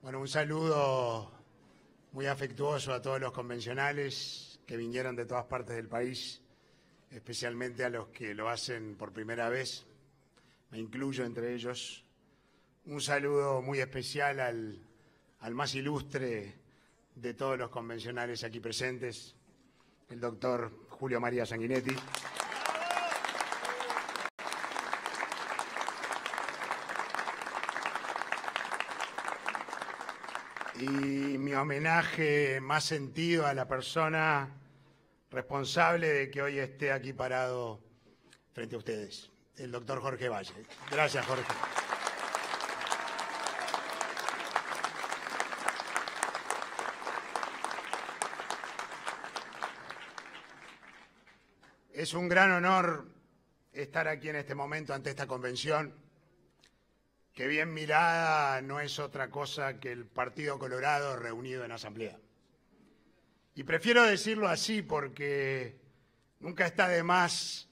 Bueno, un saludo muy afectuoso a todos los convencionales que vinieron de todas partes del país, especialmente a los que lo hacen por primera vez. Me incluyo entre ellos. Un saludo muy especial al, al más ilustre de todos los convencionales aquí presentes, el doctor Julio María Sanguinetti. y mi homenaje más sentido a la persona responsable de que hoy esté aquí parado frente a ustedes, el doctor Jorge Valle. Gracias, Jorge. Es un gran honor estar aquí en este momento ante esta convención que bien mirada no es otra cosa que el Partido Colorado reunido en asamblea. Y prefiero decirlo así porque nunca está de más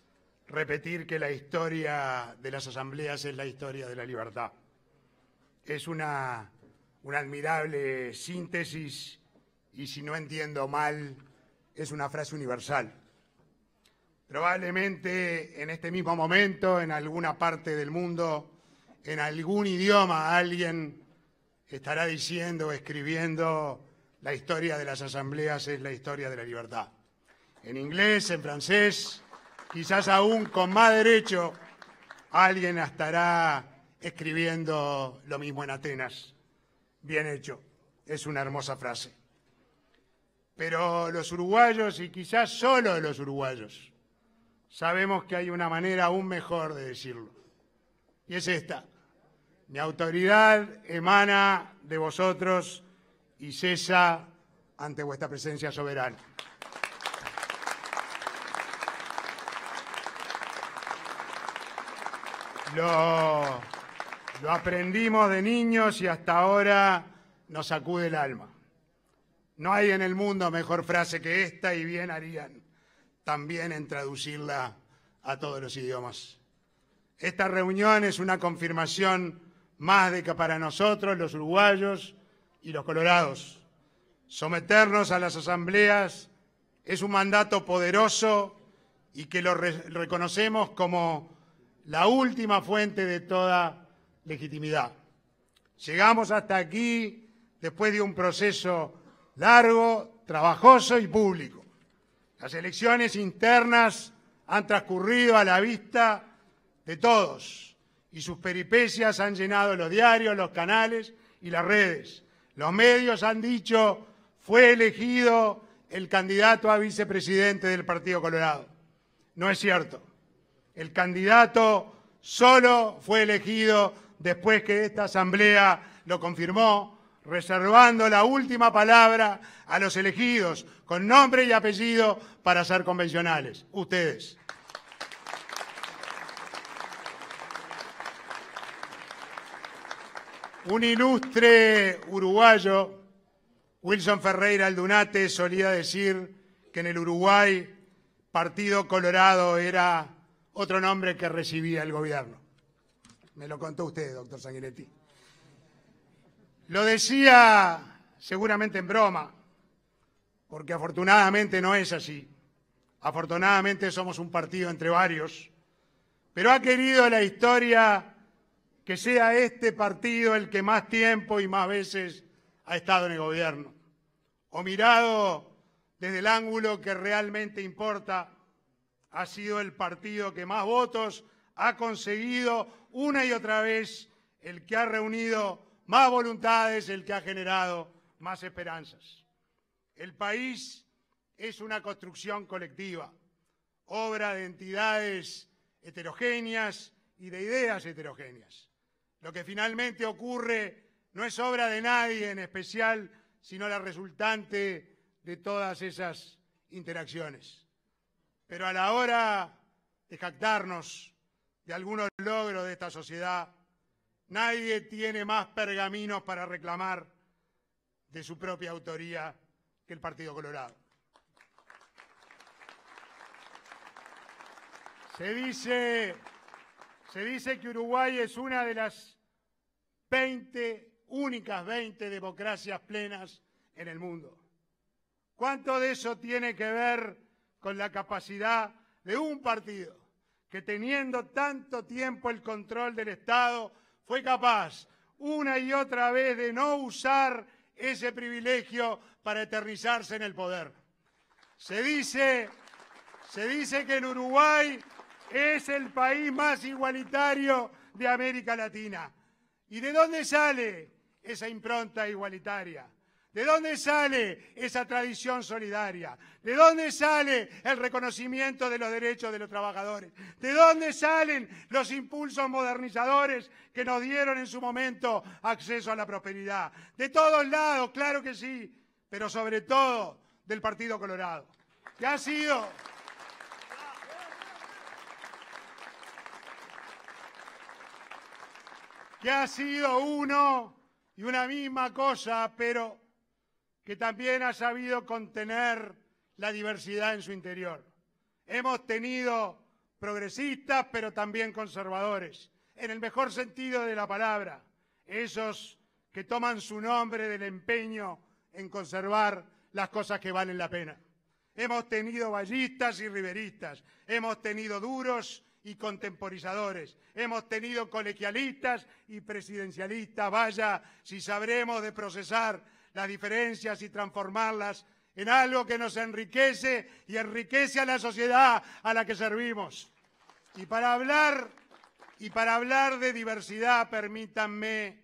repetir que la historia de las asambleas es la historia de la libertad. Es una, una admirable síntesis y si no entiendo mal, es una frase universal. Probablemente en este mismo momento, en alguna parte del mundo, en algún idioma alguien estará diciendo, o escribiendo, la historia de las asambleas es la historia de la libertad. En inglés, en francés, quizás aún con más derecho, alguien estará escribiendo lo mismo en Atenas. Bien hecho, es una hermosa frase. Pero los uruguayos, y quizás solo los uruguayos, sabemos que hay una manera aún mejor de decirlo. Y es esta. Mi autoridad emana de vosotros y cesa ante vuestra presencia soberana. Lo, aprendimos de niños y hasta ahora nos sacude el alma. No hay en el mundo mejor frase que esta y bien harían también en traducirla a todos los idiomas. Esta reunión es una confirmación más de que para nosotros los uruguayos y los colorados. Someternos a las asambleas es un mandato poderoso y que lo reconocemos como la última fuente de toda legitimidad. Llegamos hasta aquí después de un proceso largo, trabajoso y público. Las elecciones internas han transcurrido a la vista de todos y sus peripecias han llenado los diarios, los canales y las redes. Los medios han dicho, fue elegido el candidato a vicepresidente del Partido Colorado. No es cierto. El candidato solo fue elegido después que esta asamblea lo confirmó, reservando la última palabra a los elegidos con nombre y apellido para ser convencionales. Ustedes. un ilustre uruguayo, Wilson Ferreira Aldunate, solía decir que en el Uruguay Partido Colorado era otro nombre que recibía el gobierno. Me lo contó usted, doctor Sanguinetti. Lo decía seguramente en broma, porque afortunadamente no es así. Afortunadamente somos un partido entre varios, pero ha querido la historia que sea este partido el que más tiempo y más veces ha estado en el gobierno, o mirado desde el ángulo que realmente importa, ha sido el partido que más votos ha conseguido una y otra vez, el que ha reunido más voluntades, el que ha generado más esperanzas. El país es una construcción colectiva, obra de entidades heterogéneas y de ideas heterogéneas. Lo que finalmente ocurre no es obra de nadie en especial, sino la resultante de todas esas interacciones. Pero a la hora de jactarnos de algunos logros de esta sociedad, nadie tiene más pergaminos para reclamar de su propia autoría que el Partido Colorado. Se dice, se dice que Uruguay es una de las 20, únicas 20 democracias plenas en el mundo. ¿Cuánto de eso tiene que ver con la capacidad de un partido que teniendo tanto tiempo el control del Estado fue capaz una y otra vez de no usar ese privilegio para eternizarse en el poder? Se dice, se dice que en Uruguay es el país más igualitario de América Latina. ¿Y de dónde sale esa impronta igualitaria? ¿De dónde sale esa tradición solidaria? ¿De dónde sale el reconocimiento de los derechos de los trabajadores? ¿De dónde salen los impulsos modernizadores que nos dieron en su momento acceso a la prosperidad? De todos lados, claro que sí, pero sobre todo del Partido Colorado, que ha sido que ha sido uno y una misma cosa, pero que también ha sabido contener la diversidad en su interior. Hemos tenido progresistas, pero también conservadores, en el mejor sentido de la palabra, esos que toman su nombre del empeño en conservar las cosas que valen la pena. Hemos tenido vallistas y riveristas, hemos tenido duros y contemporizadores. Hemos tenido colegialistas y presidencialistas. Vaya, si sabremos de procesar las diferencias y transformarlas en algo que nos enriquece y enriquece a la sociedad a la que servimos. Y para hablar, y para hablar de diversidad, permítanme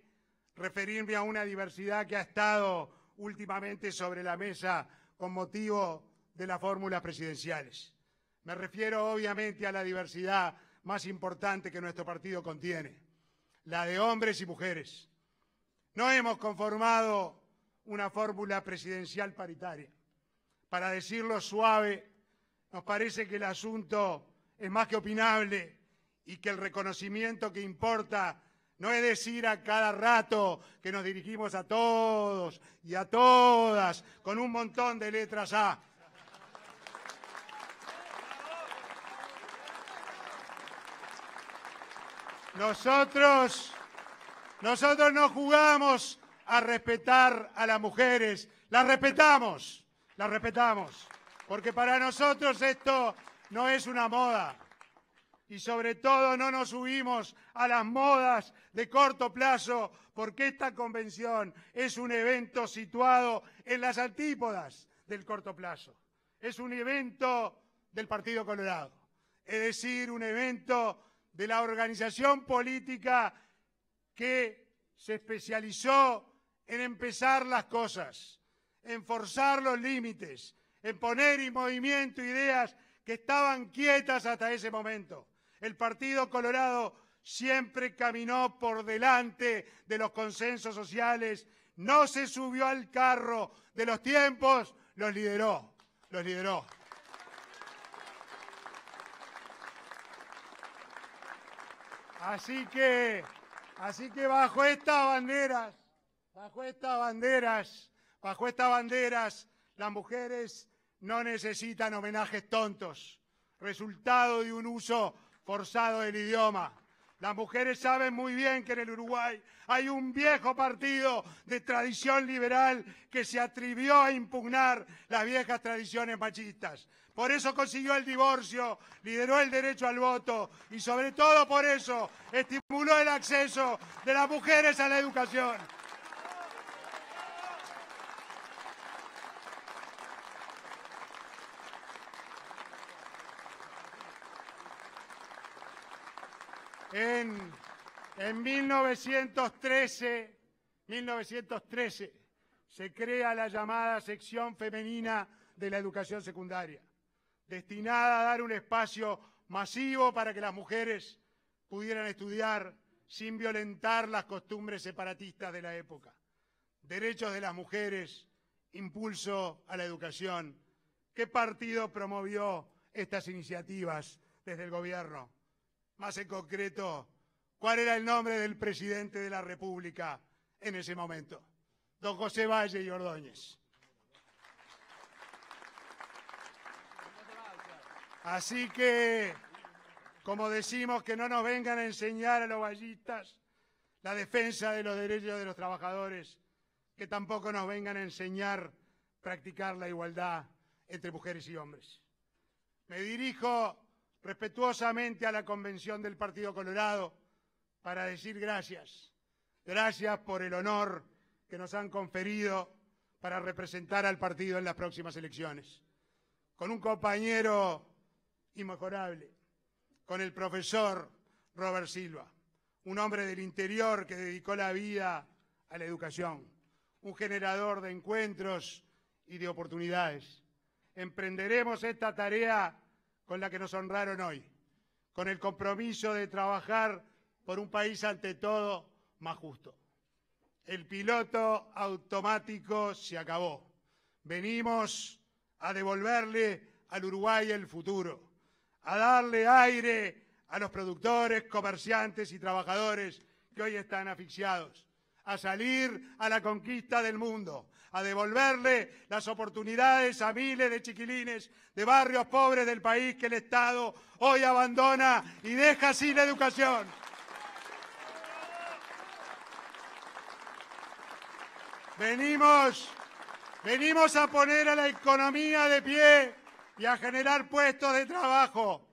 referirme a una diversidad que ha estado últimamente sobre la mesa con motivo de las fórmulas presidenciales. Me refiero obviamente a la diversidad más importante que nuestro partido contiene, la de hombres y mujeres. No hemos conformado una fórmula presidencial paritaria. Para decirlo suave, nos parece que el asunto es más que opinable y que el reconocimiento que importa no es decir a cada rato que nos dirigimos a todos y a todas con un montón de letras A. Nosotros, nosotros no jugamos a respetar a las mujeres, las respetamos, las respetamos, porque para nosotros esto no es una moda. Y sobre todo no nos subimos a las modas de corto plazo, porque esta convención es un evento situado en las antípodas del corto plazo. Es un evento del Partido Colorado, es decir, un evento de la organización política que se especializó en empezar las cosas, en forzar los límites, en poner en movimiento ideas que estaban quietas hasta ese momento. El Partido Colorado siempre caminó por delante de los consensos sociales, no se subió al carro de los tiempos, los lideró, los lideró. Así que, así que bajo estas banderas, bajo estas banderas, bajo estas banderas, las mujeres no necesitan homenajes tontos, resultado de un uso forzado del idioma. Las mujeres saben muy bien que en el Uruguay hay un viejo partido de tradición liberal que se atrevió a impugnar las viejas tradiciones machistas. Por eso consiguió el divorcio, lideró el derecho al voto y sobre todo por eso estimuló el acceso de las mujeres a la educación. En, 1913, 1913 se crea la llamada sección femenina de la educación secundaria, destinada a dar un espacio masivo para que las mujeres pudieran estudiar sin violentar las costumbres separatistas de la época. Derechos de las mujeres, impulso a la educación. ¿Qué partido promovió estas iniciativas desde el gobierno? Más en concreto, ¿cuál era el nombre del presidente de la República en ese momento? Don José Valle y Ordóñez. Así que, como decimos, que no nos vengan a enseñar a los vallistas la defensa de los derechos de los trabajadores, que tampoco nos vengan a enseñar practicar la igualdad entre mujeres y hombres. Me dirijo respetuosamente a la convención del Partido Colorado para decir gracias. Gracias por el honor que nos han conferido para representar al partido en las próximas elecciones. Con un compañero inmejorable, con el profesor Robert Silva, un hombre del interior que dedicó la vida a la educación, un generador de encuentros y de oportunidades. Emprenderemos esta tarea con la que nos honraron hoy, con el compromiso de trabajar por un país ante todo más justo. El piloto automático se acabó. Venimos a devolverle al Uruguay el futuro, a darle aire a los productores, comerciantes y trabajadores que hoy están asfixiados a salir a la conquista del mundo, a devolverle las oportunidades a miles de chiquilines de barrios pobres del país que el Estado hoy abandona y deja sin educación. Venimos, venimos a poner a la economía de pie y a generar puestos de trabajo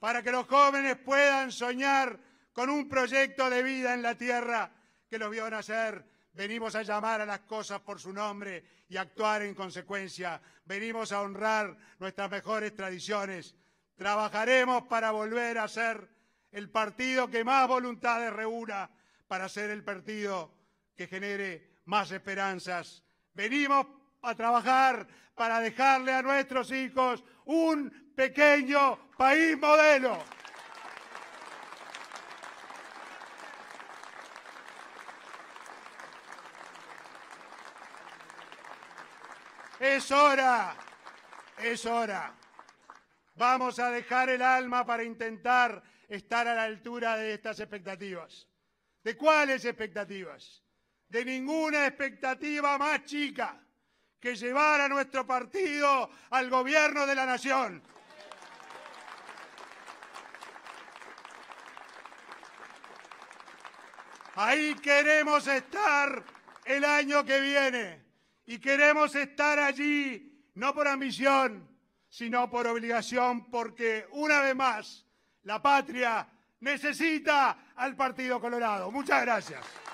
para que los jóvenes puedan soñar con un proyecto de vida en la tierra que los vio nacer. Venimos a llamar a las cosas por su nombre y actuar en consecuencia. Venimos a honrar nuestras mejores tradiciones. Trabajaremos para volver a ser el partido que más voluntades reúna, para ser el partido que genere más esperanzas. Venimos a trabajar para dejarle a nuestros hijos un pequeño país modelo. Es hora, es hora. Vamos a dejar el alma para intentar estar a la altura de estas expectativas. ¿De cuáles expectativas? De ninguna expectativa más chica que llevar a nuestro partido al gobierno de la nación. Ahí queremos estar el año que viene. Y queremos estar allí, no por ambición, sino por obligación, porque una vez más la patria necesita al Partido Colorado. Muchas gracias.